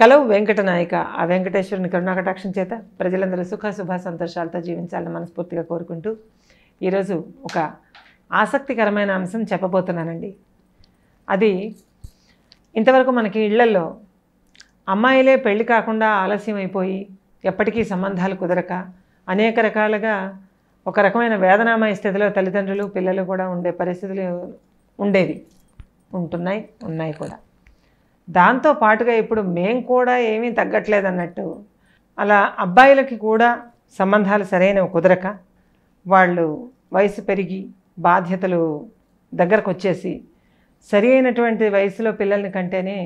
కలవు వెంకటనాయక ఆ వెంకటేశ్వరుని కరుణాకటాక్షం చేత ప్రజలందరూ సుఖ శుభ సంతోషాలతో జీవించాలని మనస్ఫూర్తిగా కోరుకుంటూ ఈరోజు ఒక ఆసక్తికరమైన అంశం చెప్పబోతున్నానండి అది ఇంతవరకు మనకి ఇళ్లలో అమ్మాయిలే పెళ్లి కాకుండా ఆలస్యం అయిపోయి ఎప్పటికీ సంబంధాలు కుదరక అనేక రకాలుగా ఒక రకమైన వేదనామయ స్థితిలో తల్లిదండ్రులు పిల్లలు కూడా ఉండే పరిస్థితులు ఉండేవి ఉంటున్నాయి ఉన్నాయి కూడా దాంతో పాటుగా ఇప్పుడు మేం కూడా ఏమీ తగ్గట్లేదు అన్నట్టు అలా అబ్బాయిలకి కూడా సంబంధాలు సరైనవి కుదరక వాళ్ళు వయసు పెరిగి బాధ్యతలు దగ్గరకు వచ్చేసి సరి అయినటువంటి వయసులో పిల్లల్ని కంటేనే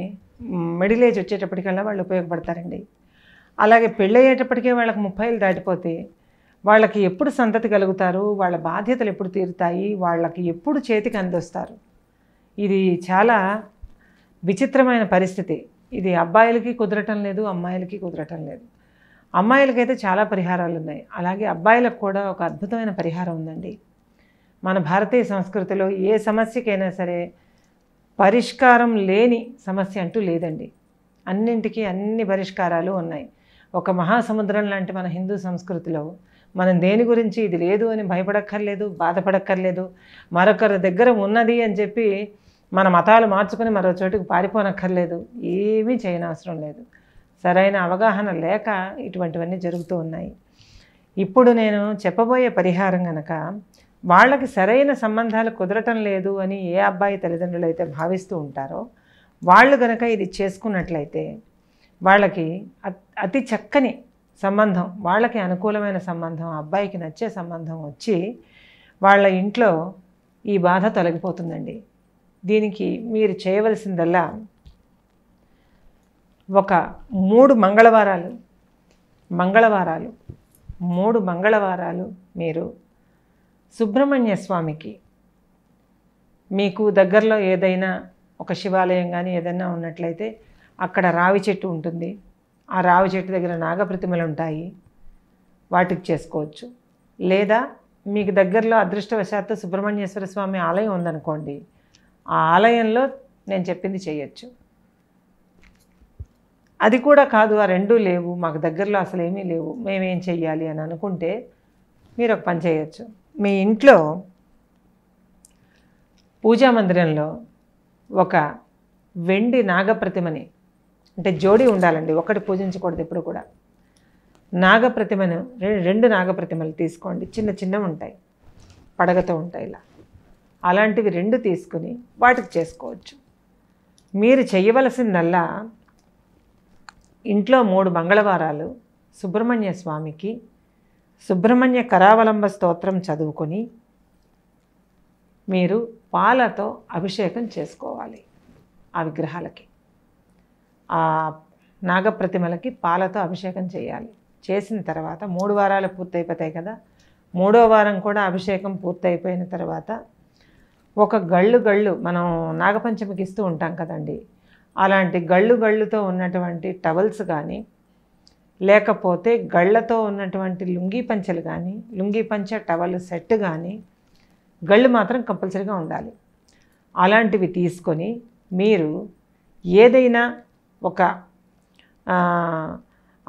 మిడిల్ ఏజ్ వచ్చేటప్పటికల్లా వాళ్ళు ఉపయోగపడతారండి అలాగే పెళ్ళయ్యేటప్పటికే వాళ్ళకి ముప్పైలు దాటిపోతే వాళ్ళకి ఎప్పుడు సంతతి కలుగుతారు వాళ్ళ బాధ్యతలు ఎప్పుడు తీరుతాయి వాళ్ళకి ఎప్పుడు చేతికి అందొస్తారు ఇది చాలా విచిత్రమైన పరిస్థితి ఇది అబ్బాయిలకి కుదరటం లేదు అమ్మాయిలకి కుదరటం లేదు అమ్మాయిలకైతే చాలా పరిహారాలు ఉన్నాయి అలాగే అబ్బాయిలకు కూడా ఒక అద్భుతమైన పరిహారం ఉందండి మన భారతీయ సంస్కృతిలో ఏ సమస్యకైనా సరే పరిష్కారం లేని సమస్య అంటూ లేదండి అన్నింటికీ అన్ని పరిష్కారాలు ఉన్నాయి ఒక మహాసముద్రం లాంటి మన హిందూ సంస్కృతిలో మనం దేని గురించి ఇది లేదు అని భయపడక్కర్లేదు బాధపడక్కర్లేదు మరొకరి దగ్గర ఉన్నది అని చెప్పి మన మతాలు మార్చుకుని మరో చోటుకు పారిపోనక్కర్లేదు ఏమీ చేయనవసరం లేదు సరైన అవగాహన లేక ఇటువంటివన్నీ జరుగుతూ ఉన్నాయి ఇప్పుడు నేను చెప్పబోయే పరిహారం గనక వాళ్ళకి సరైన సంబంధాలు కుదరటం లేదు అని ఏ అబ్బాయి తల్లిదండ్రులు అయితే భావిస్తూ ఉంటారో వాళ్ళు గనక ఇది చేసుకున్నట్లయితే వాళ్ళకి అతి చక్కని సంబంధం వాళ్ళకి అనుకూలమైన సంబంధం అబ్బాయికి నచ్చే సంబంధం వచ్చి వాళ్ళ ఇంట్లో ఈ బాధ తొలగిపోతుందండి దీనికి మీరు చేయవలసిందల్లా ఒక మూడు మంగళవారాలు మంగళవారాలు మూడు మంగళవారాలు మీరు సుబ్రహ్మణ్య స్వామికి మీకు దగ్గరలో ఏదైనా ఒక శివాలయం కానీ ఏదైనా ఉన్నట్లయితే అక్కడ రావి చెట్టు ఉంటుంది ఆ రావి చెట్టు దగ్గర నాగప్రతిమలు ఉంటాయి వాటికి చేసుకోవచ్చు లేదా మీకు దగ్గరలో అదృష్టవశాత్తు సుబ్రహ్మణ్యేశ్వర స్వామి ఆలయం ఉందనుకోండి ఆ ఆలయంలో నేను చెప్పింది చేయొచ్చు అది కూడా కాదు ఆ రెండూ లేవు మాకు దగ్గరలో అసలు ఏమీ లేవు మేమేం చెయ్యాలి అని అనుకుంటే మీరు ఒక పని చేయొచ్చు మీ ఇంట్లో పూజా మందిరంలో ఒక వెండి నాగప్రతిమని అంటే జోడి ఉండాలండి ఒకటి పూజించకూడదు ఎప్పుడు కూడా నాగప్రతిమను రెండు నాగప్రతిమలు తీసుకోండి చిన్న చిన్నవి ఉంటాయి పడగతో ఉంటాయి ఇలా అలాంటివి రెండు తీసుకుని వాటికి చేసుకోవచ్చు మీరు చేయవలసిందల్లా ఇంట్లో మూడు మంగళవారాలు సుబ్రహ్మణ్య స్వామికి సుబ్రహ్మణ్య కరావలంబ స్తోత్రం చదువుకొని మీరు పాలతో అభిషేకం చేసుకోవాలి ఆ విగ్రహాలకి ఆ నాగప్రతిమలకి పాలతో అభిషేకం చేయాలి చేసిన తర్వాత మూడు వారాలు పూర్తయిపోతాయి కదా మూడో వారం కూడా అభిషేకం పూర్తయిపోయిన తర్వాత ఒక గళ్ళు గళ్ళు మనం నాగపంచమికి ఇస్తూ ఉంటాం కదండి అలాంటి గళ్ళు గళ్ళుతో ఉన్నటువంటి టవల్స్ కానీ లేకపోతే గళ్ళతో ఉన్నటువంటి లుంగీ పంచలు కానీ లుంగీ పంచ టవల్ సెట్ కానీ గళ్ళు మాత్రం కంపల్సరీగా ఉండాలి అలాంటివి తీసుకొని మీరు ఏదైనా ఒక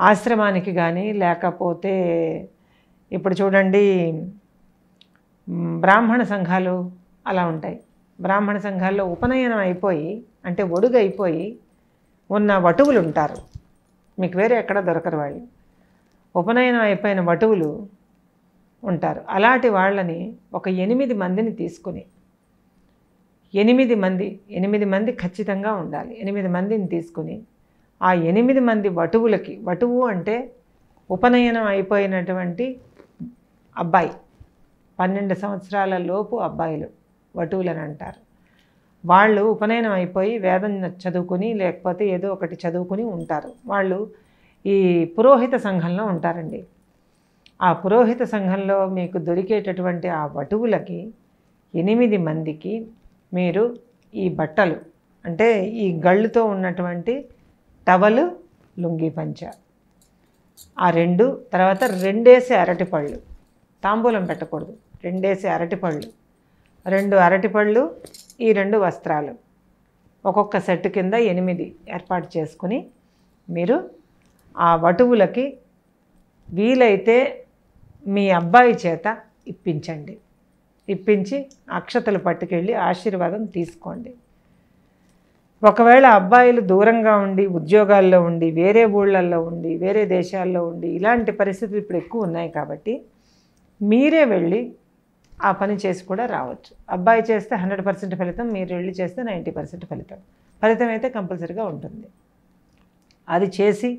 ఆశ్రమానికి కానీ లేకపోతే ఇప్పుడు చూడండి బ్రాహ్మణ సంఘాలు అలా ఉంటాయి బ్రాహ్మణ సంఘాల్లో ఉపనయనం అయిపోయి అంటే ఒడుగైపోయి ఉన్న వటువులు ఉంటారు మీకు వేరే ఎక్కడ దొరకరు వాళ్ళు ఉపనయనం అయిపోయిన వటువులు ఉంటారు అలాంటి వాళ్ళని ఒక ఎనిమిది మందిని తీసుకుని ఎనిమిది మంది ఎనిమిది మంది ఖచ్చితంగా ఉండాలి ఎనిమిది మందిని తీసుకుని ఆ ఎనిమిది మంది వటువులకి వటువు అంటే ఉపనయనం అయిపోయినటువంటి అబ్బాయి పన్నెండు సంవత్సరాల లోపు అబ్బాయిలు వటువులని అంటారు వాళ్ళు ఉపనయనం అయిపోయి వేదం చదువుకుని లేకపోతే ఏదో ఒకటి చదువుకుని ఉంటారు వాళ్ళు ఈ పురోహిత సంఘంలో ఉంటారండి ఆ పురోహిత సంఘంలో మీకు దొరికేటటువంటి ఆ వటువులకి ఎనిమిది మందికి మీరు ఈ బట్టలు అంటే ఈ గళ్ళుతో ఉన్నటువంటి టవలు లుంగి పంచ ఆ రెండు తర్వాత రెండేసి అరటిపళ్ళు తాంబూలం పెట్టకూడదు రెండేసి అరటిపళ్ళు రెండు అరటిపళ్ళు ఈ రెండు వస్త్రాలు ఒక్కొక్క సెట్ కింద ఎనిమిది ఏర్పాటు చేసుకుని మీరు ఆ వటువులకి వీలైతే మీ అబ్బాయి చేత ఇప్పించండి ఇప్పించి అక్షతలు పట్టుకెళ్ళి ఆశీర్వాదం తీసుకోండి ఒకవేళ అబ్బాయిలు దూరంగా ఉండి ఉద్యోగాల్లో ఉండి వేరే ఊళ్ళల్లో ఉండి వేరే దేశాల్లో ఉండి ఇలాంటి పరిస్థితులు ఇప్పుడు ఎక్కువ ఉన్నాయి కాబట్టి మీరే వెళ్ళి ఆ పని చేసి కూడా రావచ్చు అబ్బాయి చేస్తే హండ్రెడ్ పర్సెంట్ ఫలితం మీరు వెళ్ళి చేస్తే నైంటీ పర్సెంట్ ఫలితం ఫలితం అయితే కంపల్సరీగా ఉంటుంది అది చేసి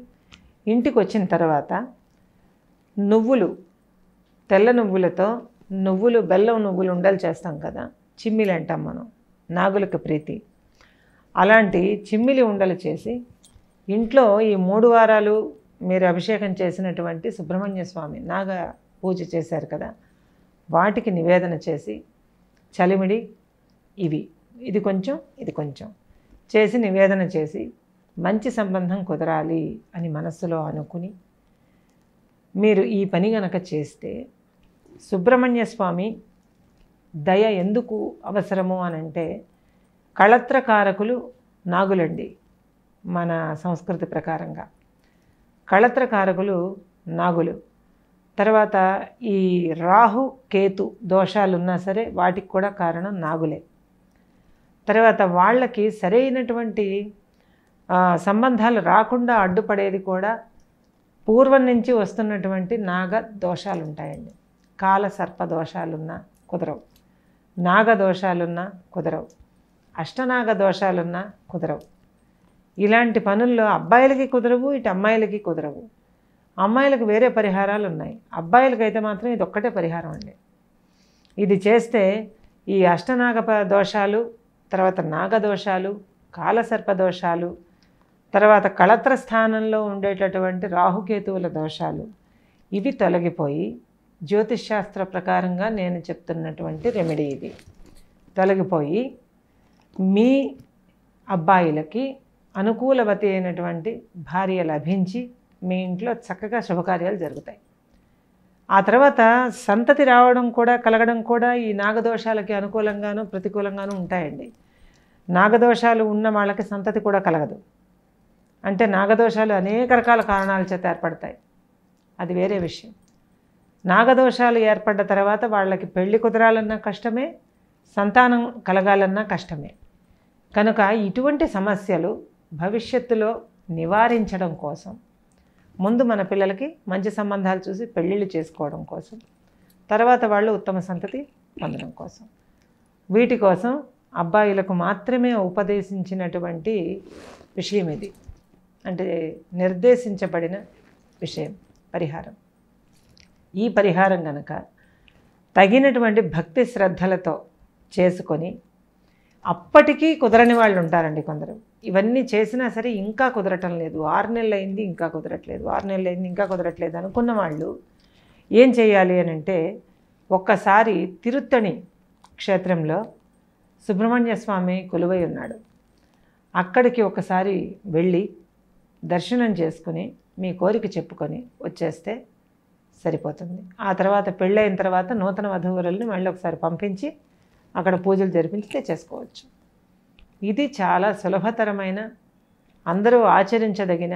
ఇంటికి వచ్చిన తర్వాత నువ్వులు తెల్ల నువ్వులతో నువ్వులు బెల్లం నువ్వులు ఉండలు చేస్తాం కదా చిమ్మిలి అంటాం మనం నాగులకు ప్రీతి అలాంటి చిమ్మిలి ఉండలు చేసి ఇంట్లో ఈ మూడు వారాలు మీరు అభిషేకం చేసినటువంటి సుబ్రహ్మణ్య స్వామి నాగ పూజ చేశారు కదా వాటికి నివేదన చేసి చలిమిడి ఇవి ఇది కొంచెం ఇది కొంచెం చేసి నివేదన చేసి మంచి సంబంధం కుదరాలి అని మనస్సులో అనుకుని మీరు ఈ పని గనక చేస్తే సుబ్రహ్మణ్య స్వామి దయ ఎందుకు అవసరము అనంటే కళత్రకారకులు నాగులండి మన సంస్కృతి ప్రకారంగా కళత్రకారకులు నాగులు తర్వాత ఈ రాహు కేతు దోషాలు ఉన్నా సరే వాటికి కూడా కారణం నాగులే తర్వాత వాళ్ళకి సరైనటువంటి సంబంధాలు రాకుండా అడ్డుపడేది కూడా పూర్వం నుంచి వస్తున్నటువంటి నాగ దోషాలు ఉంటాయండి కాల సర్ప దోషాలున్నా కుదరవు నాగ దోషాలున్నా కుదరవు అష్టనాగ దోషాలున్నా కుదరవు ఇలాంటి పనుల్లో అబ్బాయిలకి కుదరవు ఇటు అమ్మాయిలకి కుదరవు అమ్మాయిలకు వేరే పరిహారాలు ఉన్నాయి అబ్బాయిలకైతే మాత్రం ఇది ఒక్కటే పరిహారం అండి ఇది చేస్తే ఈ అష్టనాగ దోషాలు తర్వాత నాగదోషాలు కాలసర్ప దోషాలు తర్వాత కళత్ర స్థానంలో ఉండేటటువంటి రాహుకేతువుల దోషాలు ఇవి తొలగిపోయి శాస్త్ర ప్రకారంగా నేను చెప్తున్నటువంటి రెమెడీ ఇది తొలగిపోయి మీ అబ్బాయిలకి అనుకూలవతి అయినటువంటి భార్య లభించి మీ ఇంట్లో చక్కగా శుభకార్యాలు జరుగుతాయి ఆ తర్వాత సంతతి రావడం కూడా కలగడం కూడా ఈ నాగదోషాలకి అనుకూలంగాను ప్రతికూలంగానూ ఉంటాయండి నాగదోషాలు ఉన్న వాళ్ళకి సంతతి కూడా కలగదు అంటే నాగదోషాలు అనేక రకాల కారణాల చేత ఏర్పడతాయి అది వేరే విషయం నాగదోషాలు ఏర్పడ్డ తర్వాత వాళ్ళకి పెళ్లి కుదరాలన్నా కష్టమే సంతానం కలగాలన్నా కష్టమే కనుక ఇటువంటి సమస్యలు భవిష్యత్తులో నివారించడం కోసం ముందు మన పిల్లలకి మంచి సంబంధాలు చూసి పెళ్ళిళ్ళు చేసుకోవడం కోసం తర్వాత వాళ్ళు ఉత్తమ సంతతి పొందడం కోసం వీటి కోసం అబ్బాయిలకు మాత్రమే ఉపదేశించినటువంటి విషయం ఇది అంటే నిర్దేశించబడిన విషయం పరిహారం ఈ పరిహారం కనుక తగినటువంటి భక్తి శ్రద్ధలతో చేసుకొని అప్పటికీ కుదరని వాళ్ళు ఉంటారండి కొందరు ఇవన్నీ చేసినా సరే ఇంకా కుదరటం లేదు ఆరు నెలలు అయింది ఇంకా కుదరట్లేదు ఆరు నెలలు అయింది ఇంకా కుదరట్లేదు అనుకున్న వాళ్ళు ఏం చేయాలి అని అంటే ఒక్కసారి తిరుత్తణి క్షేత్రంలో సుబ్రహ్మణ్య స్వామి కొలువై ఉన్నాడు అక్కడికి ఒకసారి వెళ్ళి దర్శనం చేసుకుని మీ కోరిక చెప్పుకొని వచ్చేస్తే సరిపోతుంది ఆ తర్వాత పెళ్ళైన తర్వాత నూతన వధువురల్ని మళ్ళీ ఒకసారి పంపించి అక్కడ పూజలు జరిపించితే చేసుకోవచ్చు ఇది చాలా సులభతరమైన అందరూ ఆచరించదగిన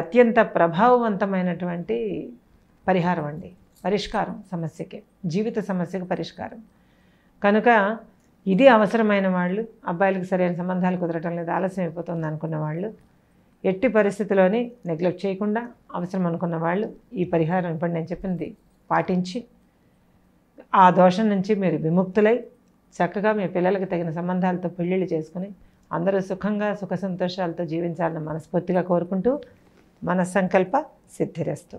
అత్యంత ప్రభావవంతమైనటువంటి పరిహారం అండి పరిష్కారం సమస్యకి జీవిత సమస్యకు పరిష్కారం కనుక ఇది అవసరమైన వాళ్ళు అబ్బాయిలకు సరైన సంబంధాలు కుదరటం లేదు ఆలస్యం అయిపోతుంది అనుకున్న వాళ్ళు ఎట్టి పరిస్థితిలోని నెగ్లెక్ట్ చేయకుండా అవసరం అనుకున్న వాళ్ళు ఈ పరిహారం ఇప్పుడు నేను చెప్పింది పాటించి ఆ దోషం నుంచి మీరు విముక్తులై చక్కగా మీ పిల్లలకి తగిన సంబంధాలతో పెళ్ళిళ్ళు చేసుకుని అందరూ సుఖంగా సుఖ సంతోషాలతో జీవించాలని మనస్ఫూర్తిగా కోరుకుంటూ మన సంకల్ప సిద్ధిరేస్తూ